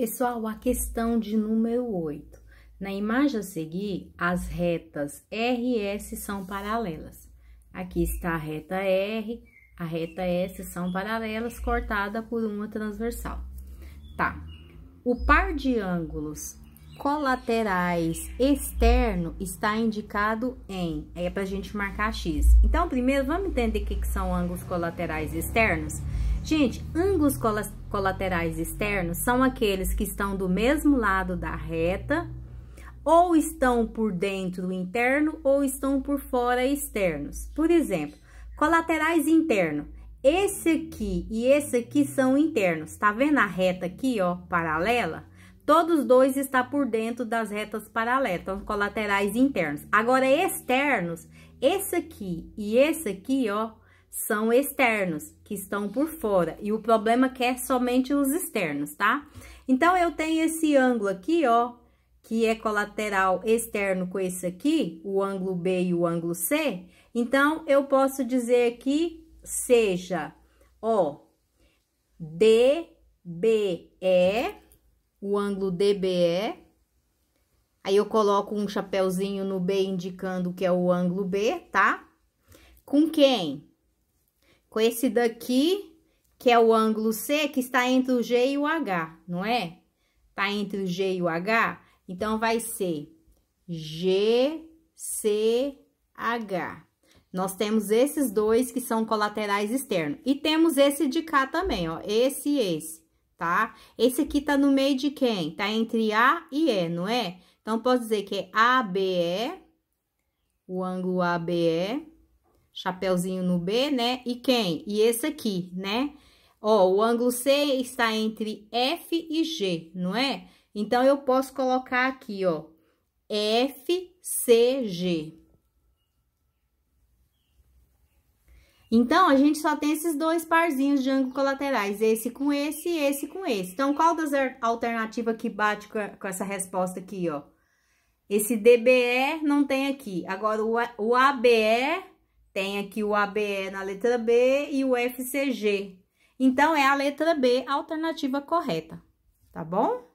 Pessoal, a questão de número 8. Na imagem a seguir, as retas R e S são paralelas. Aqui está a reta R, a reta S são paralelas, cortada por uma transversal. Tá. O par de ângulos colaterais externo está indicado em... Aí é a gente marcar X. Então, primeiro, vamos entender o que, que são ângulos colaterais externos? Gente, ângulos colaterais colaterais externos são aqueles que estão do mesmo lado da reta, ou estão por dentro interno, ou estão por fora externos. Por exemplo, colaterais internos. Esse aqui e esse aqui são internos. Tá vendo a reta aqui, ó, paralela? Todos dois está por dentro das retas paralelas, então colaterais internos. Agora, externos, esse aqui e esse aqui, ó, são externos, que estão por fora, e o problema é quer é somente os externos, tá? Então, eu tenho esse ângulo aqui, ó, que é colateral externo com esse aqui, o ângulo B e o ângulo C. Então, eu posso dizer aqui, seja, ó, DBE, o ângulo DBE, aí eu coloco um chapéuzinho no B indicando que é o ângulo B, tá? Com quem? com esse daqui, que é o ângulo C, que está entre o G e o H, não é? Está entre o G e o H, então vai ser GCH. Nós temos esses dois que são colaterais externos. E temos esse de cá também, ó, esse e esse, tá? Esse aqui tá no meio de quem? Tá entre A e E, não é? Então, posso dizer que é ABE, o ângulo ABE, chapéuzinho no B, né? E quem? E esse aqui, né? Ó, o ângulo C está entre F e G, não é? Então, eu posso colocar aqui, ó, FCG. Então, a gente só tem esses dois parzinhos de ângulos colaterais, esse com esse e esse com esse. Então, qual das alternativas que bate com essa resposta aqui, ó? Esse DBE não tem aqui. Agora, o ABE tem aqui o ABE na letra B e o FCG. Então, é a letra B a alternativa correta, tá bom?